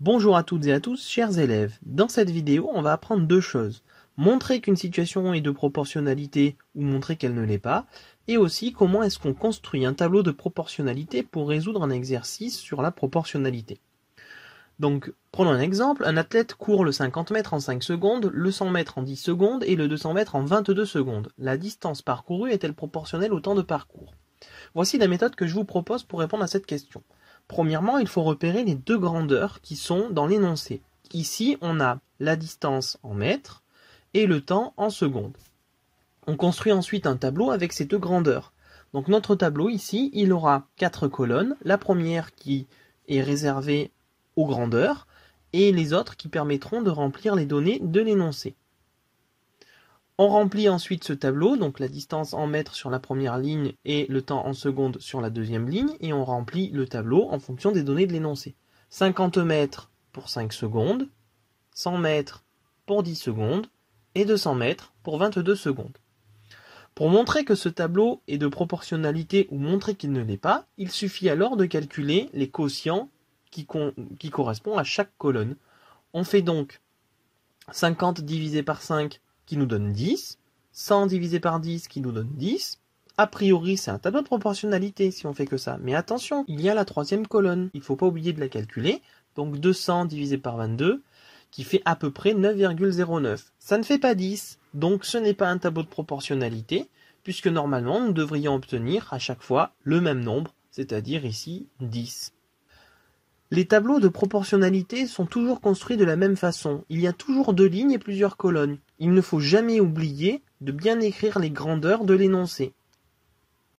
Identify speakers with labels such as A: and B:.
A: Bonjour à toutes et à tous, chers élèves. Dans cette vidéo, on va apprendre deux choses. Montrer qu'une situation est de proportionnalité ou montrer qu'elle ne l'est pas, et aussi comment est-ce qu'on construit un tableau de proportionnalité pour résoudre un exercice sur la proportionnalité. Donc, prenons un exemple, un athlète court le 50 mètres en 5 secondes, le 100 mètres en 10 secondes et le 200 mètres en 22 secondes. La distance parcourue est-elle proportionnelle au temps de parcours Voici la méthode que je vous propose pour répondre à cette question. Premièrement, il faut repérer les deux grandeurs qui sont dans l'énoncé. Ici, on a la distance en mètres et le temps en secondes. On construit ensuite un tableau avec ces deux grandeurs. Donc notre tableau ici, il aura quatre colonnes, la première qui est réservée aux grandeurs et les autres qui permettront de remplir les données de l'énoncé. On remplit ensuite ce tableau, donc la distance en mètres sur la première ligne et le temps en secondes sur la deuxième ligne, et on remplit le tableau en fonction des données de l'énoncé. 50 mètres pour 5 secondes, 100 mètres pour 10 secondes, et 200 mètres pour 22 secondes. Pour montrer que ce tableau est de proportionnalité ou montrer qu'il ne l'est pas, il suffit alors de calculer les quotients qui, correspondent à chaque colonne. On fait donc 50 divisé par 5 qui nous donne 10, 100 divisé par 10 qui nous donne 10. A priori, c'est un tableau de proportionnalité si on fait que ça. Mais attention, il y a la troisième colonne. Il ne faut pas oublier de la calculer. Donc 200 divisé par 22, qui fait à peu près 9,09. Ça ne fait pas 10. Donc ce n'est pas un tableau de proportionnalité, puisque normalement, nous devrions obtenir à chaque fois le même nombre, c'est-à-dire ici 10. Les tableaux de proportionnalité sont toujours construits de la même façon, il y a toujours deux lignes et plusieurs colonnes. Il ne faut jamais oublier de bien écrire les grandeurs de l'énoncé.